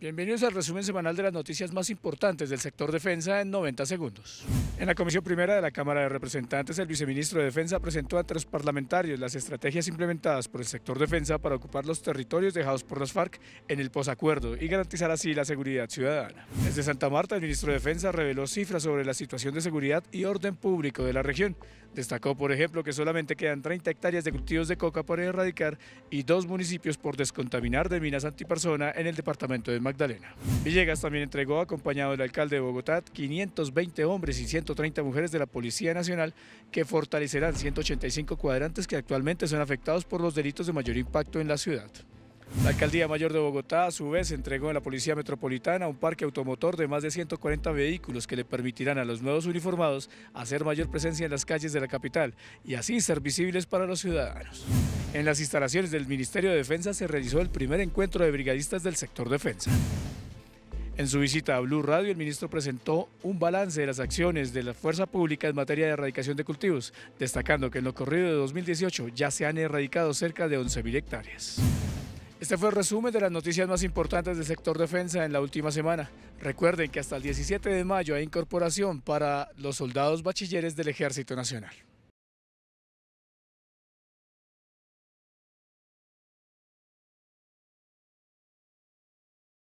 Bienvenidos al resumen semanal de las noticias más importantes del sector defensa en 90 segundos. En la Comisión Primera de la Cámara de Representantes, el viceministro de Defensa presentó a tres parlamentarios las estrategias implementadas por el sector defensa para ocupar los territorios dejados por las FARC en el posacuerdo y garantizar así la seguridad ciudadana. Desde Santa Marta, el ministro de Defensa reveló cifras sobre la situación de seguridad y orden público de la región. Destacó, por ejemplo, que solamente quedan 30 hectáreas de cultivos de coca por erradicar y dos municipios por descontaminar de minas antipersona en el departamento de Magdalena. Villegas también entregó, acompañado del alcalde de Bogotá, 520 hombres y 130 mujeres de la Policía Nacional que fortalecerán 185 cuadrantes que actualmente son afectados por los delitos de mayor impacto en la ciudad. La Alcaldía Mayor de Bogotá, a su vez, entregó a la Policía Metropolitana un parque automotor de más de 140 vehículos que le permitirán a los nuevos uniformados hacer mayor presencia en las calles de la capital y así ser visibles para los ciudadanos. En las instalaciones del Ministerio de Defensa se realizó el primer encuentro de brigadistas del sector defensa. En su visita a Blue Radio, el ministro presentó un balance de las acciones de la fuerza pública en materia de erradicación de cultivos, destacando que en lo corrido de 2018 ya se han erradicado cerca de 11.000 hectáreas. Este fue el resumen de las noticias más importantes del sector defensa en la última semana. Recuerden que hasta el 17 de mayo hay incorporación para los soldados bachilleres del Ejército Nacional.